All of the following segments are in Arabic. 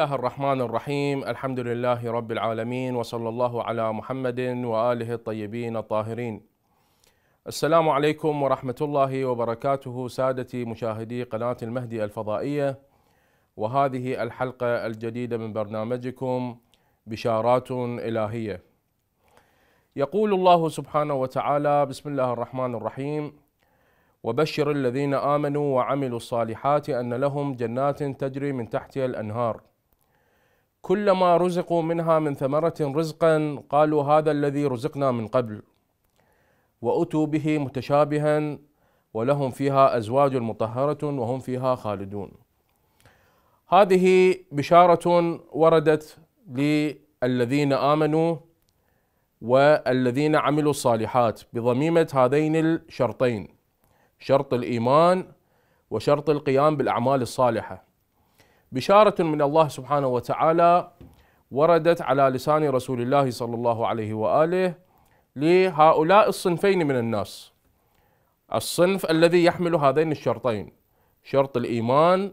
الله الرحمن الرحيم الحمد لله رب العالمين وصلى الله على محمد واله الطيبين الطاهرين. السلام عليكم ورحمه الله وبركاته سادتي مشاهدي قناه المهدي الفضائيه وهذه الحلقه الجديده من برنامجكم بشارات الهيه. يقول الله سبحانه وتعالى بسم الله الرحمن الرحيم وبشر الذين امنوا وعملوا الصالحات ان لهم جنات تجري من تحتها الانهار كلما رزقوا منها من ثمرة رزقا قالوا هذا الذي رزقنا من قبل وأتوا به متشابها ولهم فيها أزواج مطهرة وهم فيها خالدون هذه بشارة وردت للذين آمنوا والذين عملوا الصالحات بضميمة هذين الشرطين شرط الإيمان وشرط القيام بالأعمال الصالحة بشارة من الله سبحانه وتعالى وردت على لسان رسول الله صلى الله عليه واله لهؤلاء الصنفين من الناس. الصنف الذي يحمل هذين الشرطين شرط الايمان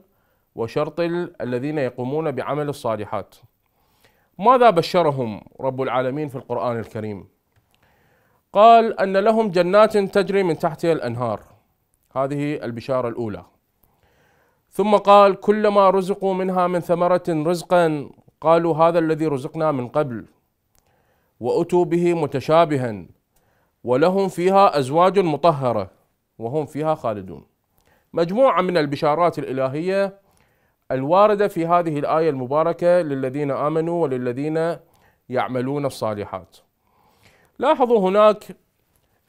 وشرط الذين يقومون بعمل الصالحات. ماذا بشرهم رب العالمين في القران الكريم؟ قال ان لهم جنات تجري من تحتها الانهار. هذه البشاره الاولى. ثم قال كلما رزقوا منها من ثمرة رزقا قالوا هذا الذي رزقنا من قبل وأتوا به متشابها ولهم فيها أزواج مطهرة وهم فيها خالدون مجموعة من البشارات الإلهية الواردة في هذه الآية المباركة للذين آمنوا وللذين يعملون الصالحات لاحظوا هناك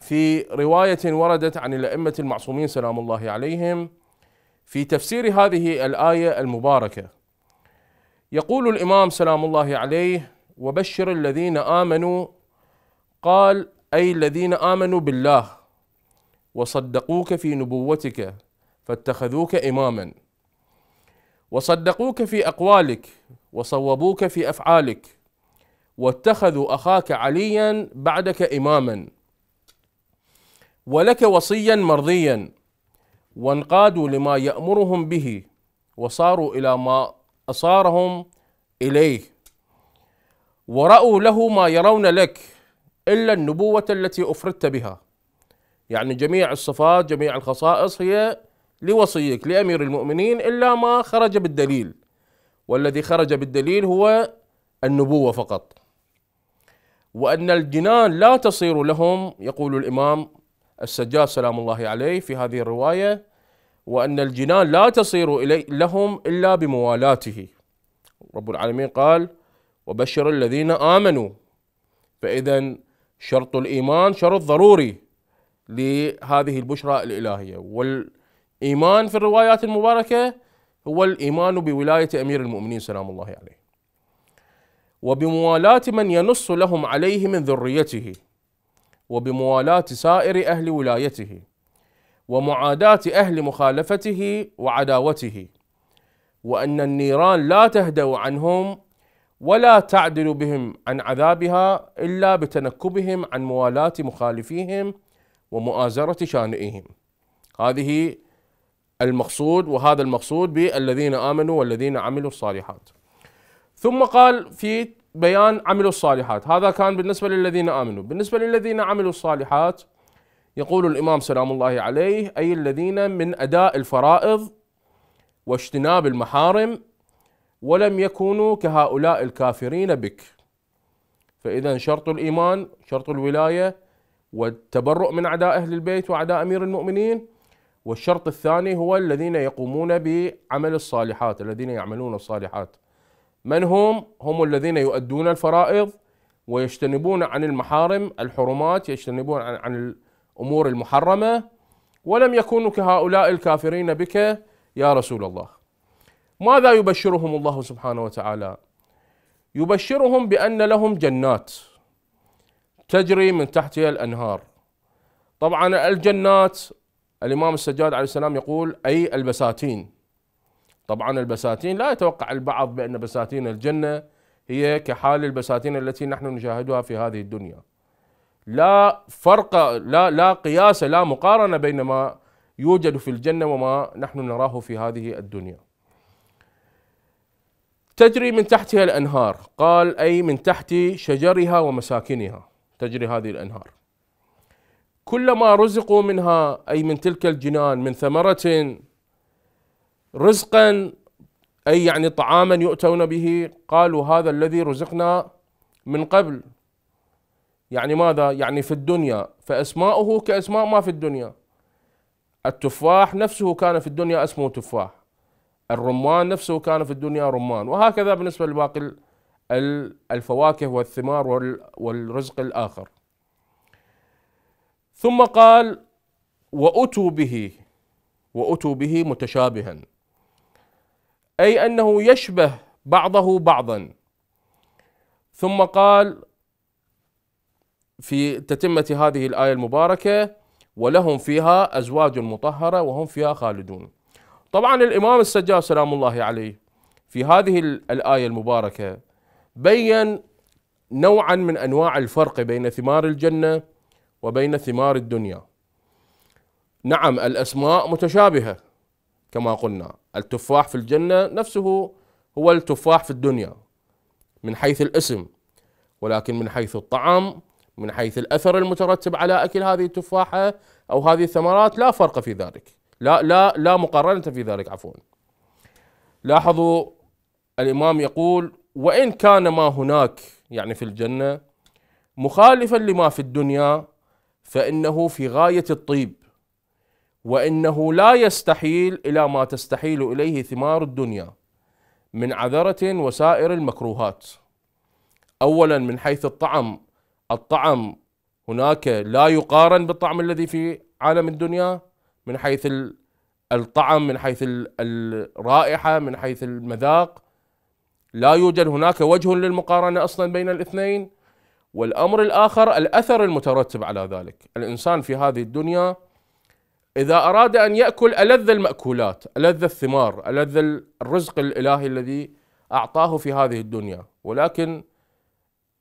في رواية وردت عن الأئمة المعصومين سلام الله عليهم في تفسير هذه الايه المباركه يقول الامام سلام الله عليه وبشر الذين امنوا قال اي الذين امنوا بالله وصدقوك في نبوتك فاتخذوك اماما وصدقوك في اقوالك وصوبوك في افعالك واتخذوا اخاك عليا بعدك اماما ولك وصيا مرضيا وانقادوا لما يأمرهم به وصاروا إلى ما أصارهم إليه ورأوا له ما يرون لك إلا النبوة التي أفردت بها يعني جميع الصفات جميع الخصائص هي لوصيك لأمير المؤمنين إلا ما خرج بالدليل والذي خرج بالدليل هو النبوة فقط وأن الجنان لا تصير لهم يقول الإمام السجاد سلام الله عليه في هذه الرواية وأن الجنان لا تصير إلي لهم إلا بموالاته رب العالمين قال وبشر الذين آمنوا فإذا شرط الإيمان شرط ضروري لهذه البشرى الإلهية والإيمان في الروايات المباركة هو الإيمان بولاية أمير المؤمنين سلام الله عليه وبموالاة من ينص لهم عليه من ذريته وبموالاة سائر أهل ولايته ومعاداة أهل مخالفته وعداوته وأن النيران لا تهدأ عنهم ولا تعدل بهم عن عذابها إلا بتنكبهم عن موالاة مخالفيهم ومؤازرة شانئهم هذه المقصود وهذا المقصود بالذين آمنوا والذين عملوا الصالحات ثم قال في بيان عملوا الصالحات هذا كان بالنسبة للذين آمنوا بالنسبة للذين عملوا الصالحات يقول الإمام سلام الله عليه أي الذين من أداء الفرائض واجتناب المحارم ولم يكونوا كهؤلاء الكافرين بك فإذا شرط الإيمان شرط الولاية والتبرؤ من أعداء أهل البيت وأعداء أمير المؤمنين والشرط الثاني هو الذين يقومون بعمل الصالحات الذين يعملون الصالحات من هم؟ هم الذين يؤدون الفرائض ويجتنبون عن المحارم الحرمات يجتنبون عن, عن الأمور المحرمة ولم يكونوا كهؤلاء الكافرين بك يا رسول الله ماذا يبشرهم الله سبحانه وتعالى يبشرهم بأن لهم جنات تجري من تحتها الأنهار طبعا الجنات الإمام السجاد عليه السلام يقول أي البساتين طبعا البساتين لا يتوقع البعض بأن بساتين الجنة هي كحال البساتين التي نحن نشاهدها في هذه الدنيا لا فرق لا لا قياس لا مقارنه بين ما يوجد في الجنه وما نحن نراه في هذه الدنيا. تجري من تحتها الانهار، قال اي من تحت شجرها ومساكنها تجري هذه الانهار. كلما رزقوا منها اي من تلك الجنان من ثمره رزقا اي يعني طعاما يؤتون به قالوا هذا الذي رزقنا من قبل يعني ماذا؟ يعني في الدنيا فاسماؤه كاسماء ما في الدنيا التفاح نفسه كان في الدنيا اسمه تفاح الرمان نفسه كان في الدنيا رمان وهكذا بالنسبة لباقي الفواكه والثمار والرزق الآخر ثم قال وأتوا به وأتوا به متشابها أي أنه يشبه بعضه بعضا ثم قال في تتمة هذه الآية المباركة ولهم فيها أزواج مطهرة وهم فيها خالدون طبعا الإمام السجاد سلام الله عليه في هذه الآية المباركة بين نوعا من أنواع الفرق بين ثمار الجنة وبين ثمار الدنيا نعم الأسماء متشابهة كما قلنا التفاح في الجنة نفسه هو التفاح في الدنيا من حيث الاسم ولكن من حيث الطعام من حيث الأثر المترتب على أكل هذه التفاحة أو هذه الثمرات لا فرق في ذلك لا لا لا مقارنة في ذلك عفوا لاحظوا الإمام يقول وإن كان ما هناك يعني في الجنة مخالفا لما في الدنيا فإنه في غاية الطيب وإنه لا يستحيل إلى ما تستحيل إليه ثمار الدنيا من عذرة وسائر المكروهات أولا من حيث الطعم الطعم هناك لا يقارن بالطعم الذي في عالم الدنيا من حيث الطعم من حيث الرائحة من حيث المذاق لا يوجد هناك وجه للمقارنة أصلا بين الاثنين والأمر الآخر الأثر المترتب على ذلك الإنسان في هذه الدنيا إذا أراد أن يأكل ألذ المأكولات ألذ الثمار ألذ الرزق الإلهي الذي أعطاه في هذه الدنيا ولكن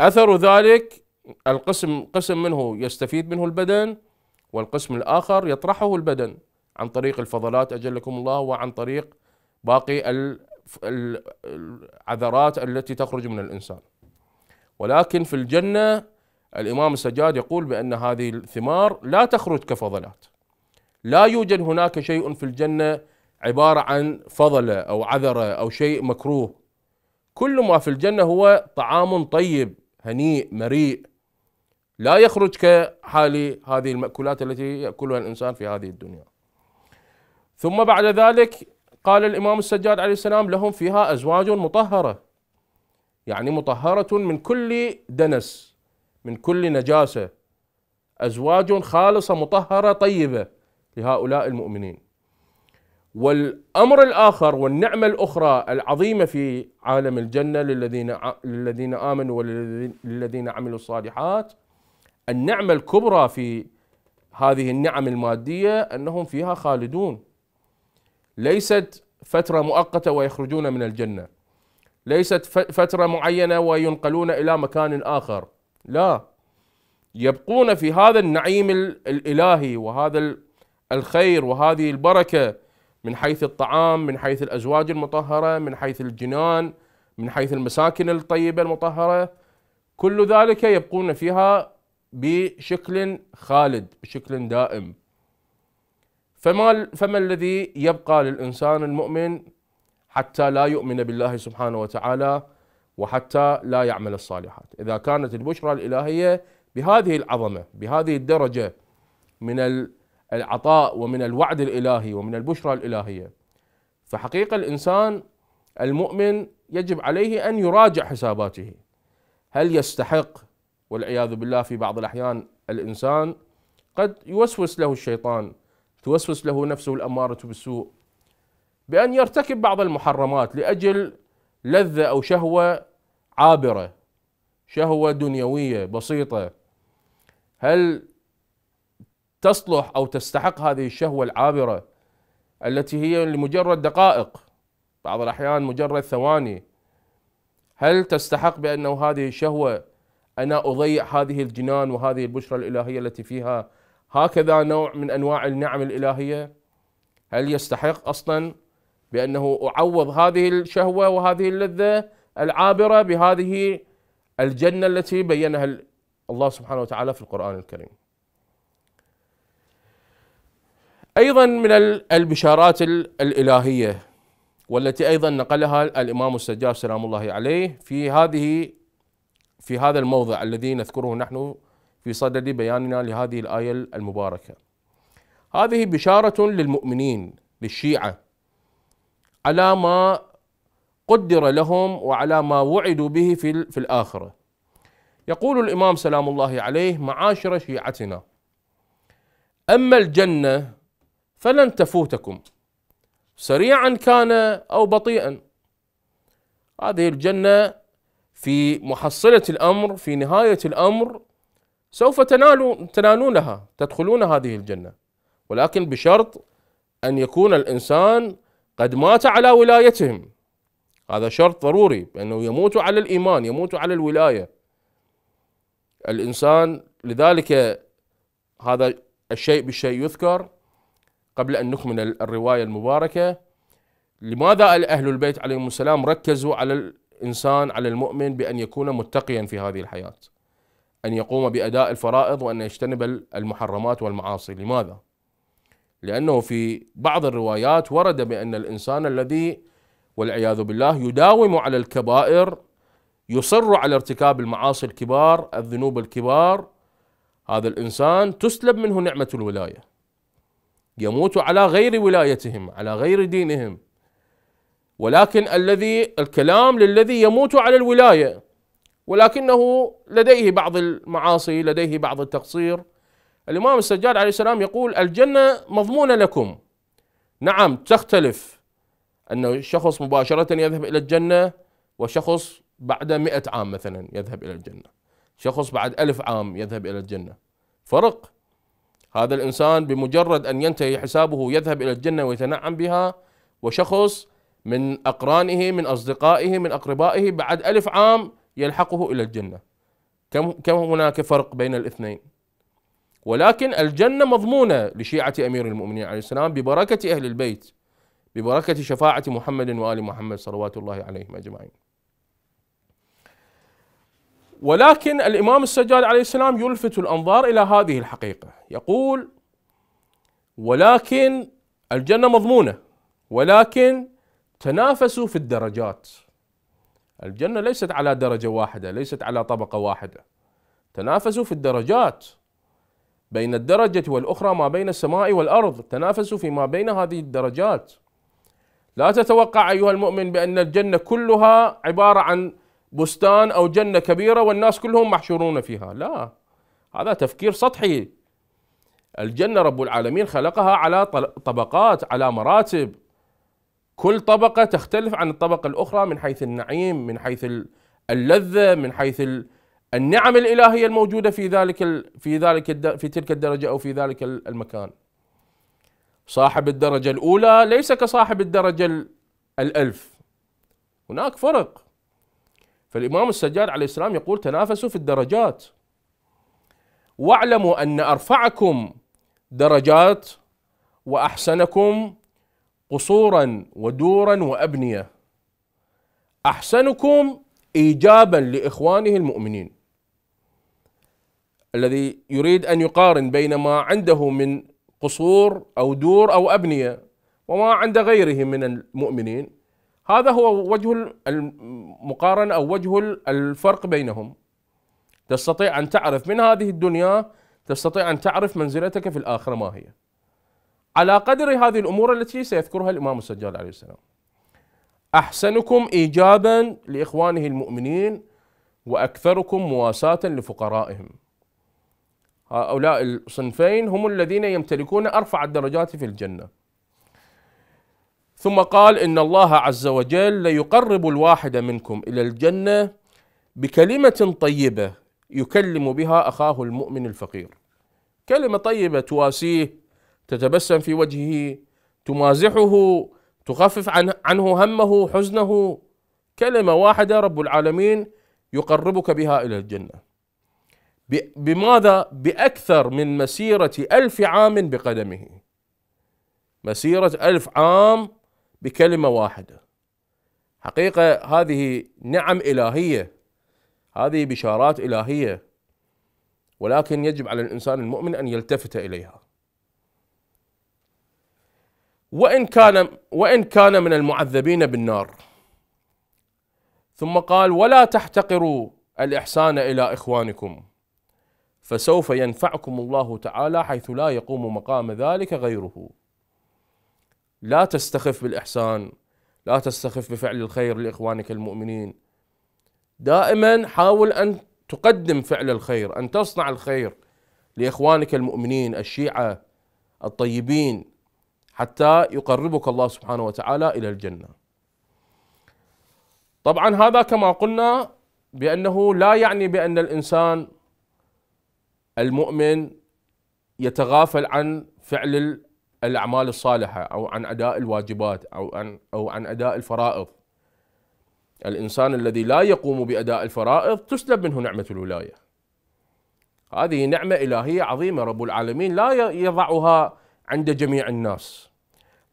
أثر ذلك القسم قسم منه يستفيد منه البدن والقسم الآخر يطرحه البدن عن طريق الفضلات أجلكم الله وعن طريق باقي العذرات التي تخرج من الإنسان ولكن في الجنة الإمام السجاد يقول بأن هذه الثمار لا تخرج كفضلات لا يوجد هناك شيء في الجنة عبارة عن فضلة أو عذرة أو شيء مكروه كل ما في الجنة هو طعام طيب هنيء مريء لا يخرج كحال هذه المأكولات التي يأكلها الإنسان في هذه الدنيا ثم بعد ذلك قال الإمام السجاد عليه السلام لهم فيها أزواج مطهرة يعني مطهرة من كل دنس من كل نجاسة أزواج خالصة مطهرة طيبة لهؤلاء المؤمنين والأمر الآخر والنعمة الأخرى العظيمة في عالم الجنة للذين للذين آمنوا وللذين عملوا الصالحات النعمة الكبرى في هذه النعم المادية أنهم فيها خالدون ليست فترة مؤقتة ويخرجون من الجنة ليست فترة معينة وينقلون إلى مكان آخر لا يبقون في هذا النعيم الإلهي وهذا الخير وهذه البركة من حيث الطعام من حيث الأزواج المطهرة من حيث الجنان من حيث المساكن الطيبة المطهرة كل ذلك يبقون فيها بشكل خالد بشكل دائم فما, فما الذي يبقى للإنسان المؤمن حتى لا يؤمن بالله سبحانه وتعالى وحتى لا يعمل الصالحات إذا كانت البشرى الإلهية بهذه العظمة بهذه الدرجة من العطاء ومن الوعد الإلهي ومن البشرى الإلهية فحقيقة الإنسان المؤمن يجب عليه أن يراجع حساباته هل يستحق والعياذ بالله في بعض الأحيان الإنسان قد يوسوس له الشيطان توسوس له نفسه الأمارة بالسوء بأن يرتكب بعض المحرمات لأجل لذة أو شهوة عابرة شهوة دنيوية بسيطة هل تصلح أو تستحق هذه الشهوة العابرة التي هي لمجرد دقائق بعض الأحيان مجرد ثواني هل تستحق بأنه هذه الشهوة أنا أضيع هذه الجنان وهذه البشرى الإلهية التي فيها هكذا نوع من أنواع النعم الإلهية هل يستحق أصلا بأنه أعوض هذه الشهوة وهذه اللذة العابرة بهذه الجنة التي بينها الله سبحانه وتعالى في القرآن الكريم أيضا من البشارات الإلهية والتي أيضا نقلها الإمام السجاد سلام الله عليه في هذه في هذا الموضع الذي نذكره نحن في صدد بياننا لهذه الآية المباركة هذه بشارة للمؤمنين للشيعة على ما قدر لهم وعلى ما وعدوا به في, في الآخرة يقول الإمام سلام الله عليه معاشر شيعتنا أما الجنة فلن تفوتكم سريعا كان أو بطيئا هذه الجنة في محصلة الأمر في نهاية الأمر سوف تنالوا تنالونها تدخلون هذه الجنة ولكن بشرط أن يكون الإنسان قد مات على ولايتهم هذا شرط ضروري بأنه يموت على الإيمان يموت على الولاية الإنسان لذلك هذا الشيء بالشيء يذكر قبل أن نكمل الرواية المباركة لماذا أهل البيت عليهم السلام ركزوا على الإنسان على المؤمن بأن يكون متقيا في هذه الحياة أن يقوم بأداء الفرائض وأن يجتنب المحرمات والمعاصي لماذا؟ لأنه في بعض الروايات ورد بأن الإنسان الذي والعياذ بالله يداوم على الكبائر يصر على ارتكاب المعاصي الكبار الذنوب الكبار هذا الإنسان تسلب منه نعمة الولاية يموت على غير ولايتهم على غير دينهم ولكن الذي الكلام للذي يموت على الولايه ولكنه لديه بعض المعاصي لديه بعض التقصير الامام السجاد عليه السلام يقول الجنه مضمونه لكم نعم تختلف أن الشخص مباشرة يذهب إلى الجنة وشخص بعد مئة عام مثلا يذهب إلى الجنة شخص بعد ألف عام يذهب إلى الجنة فرق هذا الإنسان بمجرد أن ينتهي حسابه يذهب إلى الجنة ويتنعم بها وشخص من أقرانه من أصدقائه من أقربائه بعد ألف عام يلحقه إلى الجنة كم, كم هناك فرق بين الاثنين ولكن الجنة مضمونة لشيعة أمير المؤمنين عليه السلام ببركة أهل البيت ببركة شفاعة محمد وآل محمد صلوات الله عليهم أجمعين ولكن الإمام السجاد عليه السلام يلفت الأنظار إلى هذه الحقيقة يقول ولكن الجنة مضمونة ولكن تنافسوا في الدرجات الجنة ليست على درجة واحدة ليست على طبقة واحدة تنافسوا في الدرجات بين الدرجة والأخرى ما بين السماء والأرض تنافسوا فيما بين هذه الدرجات لا تتوقع أيها المؤمن بأن الجنة كلها عبارة عن بستان أو جنة كبيرة والناس كلهم محشورون فيها لا هذا تفكير سطحي الجنة رب العالمين خلقها على طبقات على مراتب كل طبقة تختلف عن الطبقة الأخرى من حيث النعيم من حيث اللذة من حيث النعم الإلهية الموجودة في ذلك في ذلك في تلك الدرجة أو في ذلك المكان صاحب الدرجة الأولى ليس كصاحب الدرجة الألف هناك فرق فالإمام السجاد عليه السلام يقول تنافسوا في الدرجات واعلموا أن أرفعكم درجات وأحسنكم قصورا ودورا وابنيه احسنكم ايجابا لاخوانه المؤمنين الذي يريد ان يقارن بين ما عنده من قصور او دور او ابنيه وما عند غيره من المؤمنين هذا هو وجه المقارنه او وجه الفرق بينهم تستطيع ان تعرف من هذه الدنيا تستطيع ان تعرف منزلتك في الاخره ما هي على قدر هذه الأمور التي سيذكرها الإمام السجاد عليه السلام أحسنكم إيجابا لإخوانه المؤمنين وأكثركم مواساة لفقرائهم هؤلاء الصنفين هم الذين يمتلكون أرفع الدرجات في الجنة ثم قال إن الله عز وجل ليقرب الواحد منكم إلى الجنة بكلمة طيبة يكلم بها أخاه المؤمن الفقير كلمة طيبة تواسيه تتبسم في وجهه تمازحه تخفف عنه همه حزنه كلمة واحدة رب العالمين يقربك بها إلى الجنة بماذا؟ بأكثر من مسيرة ألف عام بقدمه مسيرة ألف عام بكلمة واحدة حقيقة هذه نعم إلهية هذه بشارات إلهية ولكن يجب على الإنسان المؤمن أن يلتفت إليها وإن كان وإن كان من المعذبين بالنار ثم قال ولا تحتقروا الإحسان إلى إخوانكم فسوف ينفعكم الله تعالى حيث لا يقوم مقام ذلك غيره لا تستخف بالإحسان لا تستخف بفعل الخير لإخوانك المؤمنين دائما حاول أن تقدم فعل الخير أن تصنع الخير لإخوانك المؤمنين الشيعة الطيبين حتى يقربك الله سبحانه وتعالى الى الجنه. طبعا هذا كما قلنا بانه لا يعني بان الانسان المؤمن يتغافل عن فعل الاعمال الصالحه او عن اداء الواجبات او عن او عن اداء الفرائض. الانسان الذي لا يقوم باداء الفرائض تسلب منه نعمه الولايه. هذه نعمه الهيه عظيمه رب العالمين لا يضعها عند جميع الناس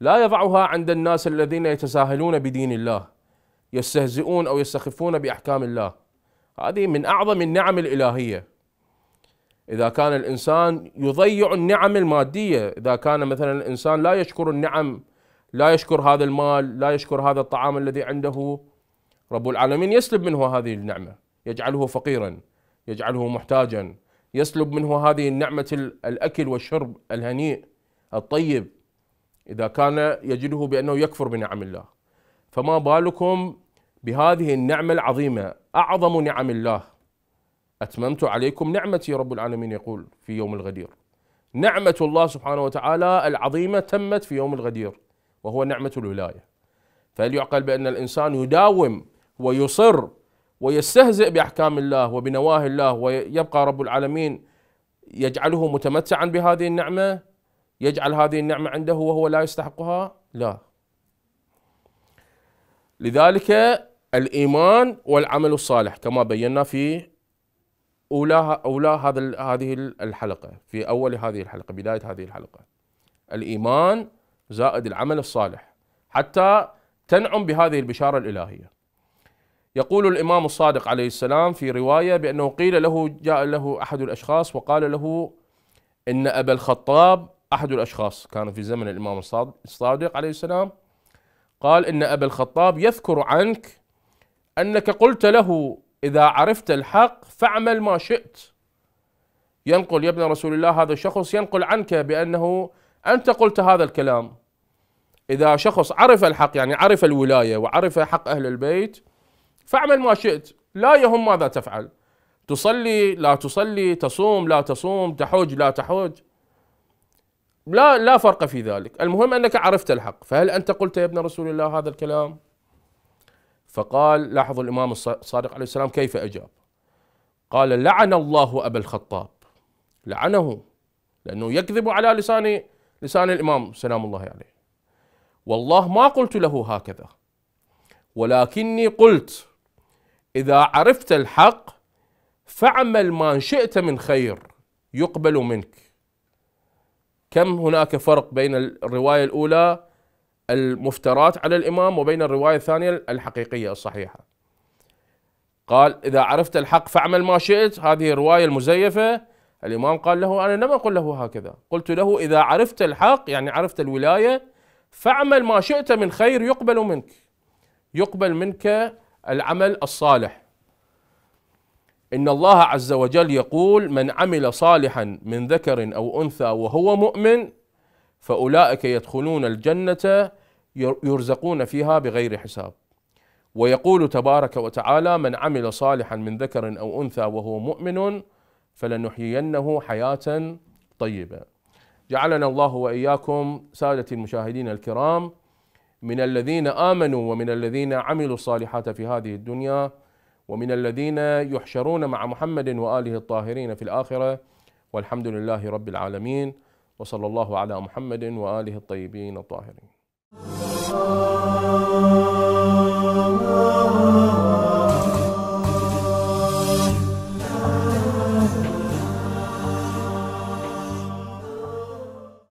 لا يضعها عند الناس الذين يتساهلون بدين الله يستهزئون او يستخفون باحكام الله هذه من اعظم النعم الالهيه اذا كان الانسان يضيع النعم الماديه اذا كان مثلا الانسان لا يشكر النعم لا يشكر هذا المال لا يشكر هذا الطعام الذي عنده رب العالمين يسلب منه هذه النعمه يجعله فقيرا يجعله محتاجا يسلب منه هذه النعمه الاكل والشرب الهنيء الطيب إذا كان يجده بأنه يكفر بنعم الله فما بالكم بهذه النعمة العظيمة أعظم نعم الله أتممت عليكم نعمتي رب العالمين يقول في يوم الغدير نعمة الله سبحانه وتعالى العظيمة تمت في يوم الغدير وهو نعمة الولاية فهل يعقل بأن الإنسان يداوم ويصر ويستهزئ بأحكام الله وبنواه الله ويبقى رب العالمين يجعله متمتعا بهذه النعمة يجعل هذه النعمة عنده وهو لا يستحقها لا لذلك الإيمان والعمل الصالح كما بينا في أولى أولى هذا هذه الحلقة في أول هذه الحلقة بداية هذه الحلقة الإيمان زائد العمل الصالح حتى تنعم بهذه البشارة الإلهية يقول الإمام الصادق عليه السلام في رواية بأنه قيل له جاء له أحد الأشخاص وقال له إن أبا الخطاب أحد الأشخاص كان في زمن الإمام الصادق عليه السلام قال إن أبا الخطاب يذكر عنك أنك قلت له إذا عرفت الحق فاعمل ما شئت ينقل يا ابن رسول الله هذا الشخص ينقل عنك بأنه أنت قلت هذا الكلام إذا شخص عرف الحق يعني عرف الولاية وعرف حق أهل البيت فاعمل ما شئت لا يهم ماذا تفعل تصلي لا تصلي تصوم لا تصوم تحج لا تحج لا لا فرق في ذلك المهم أنك عرفت الحق فهل أنت قلت يا ابن رسول الله هذا الكلام فقال لاحظوا الإمام الصادق عليه السلام كيف أجاب قال لعن الله أبا الخطاب لعنه لأنه يكذب على لسان لسان الإمام سلام الله عليه والله ما قلت له هكذا ولكني قلت إذا عرفت الحق فاعمل ما شئت من خير يقبل منك كم هناك فرق بين الرواية الأولى المفترات على الإمام وبين الرواية الثانية الحقيقية الصحيحة قال إذا عرفت الحق فاعمل ما شئت هذه الرواية المزيفة الإمام قال له أنا لم أقل له هكذا قلت له إذا عرفت الحق يعني عرفت الولاية فاعمل ما شئت من خير يقبل منك يقبل منك العمل الصالح إن الله عز وجل يقول من عمل صالحا من ذكر أو أنثى وهو مؤمن فأولئك يدخلون الجنة يرزقون فيها بغير حساب ويقول تبارك وتعالى من عمل صالحا من ذكر أو أنثى وهو مؤمن فلنحيينه حياة طيبة جعلنا الله وإياكم سادة المشاهدين الكرام من الذين آمنوا ومن الذين عملوا الصالحات في هذه الدنيا ومن الذين يحشرون مع محمد واله الطاهرين في الاخره والحمد لله رب العالمين وصلى الله على محمد واله الطيبين الطاهرين.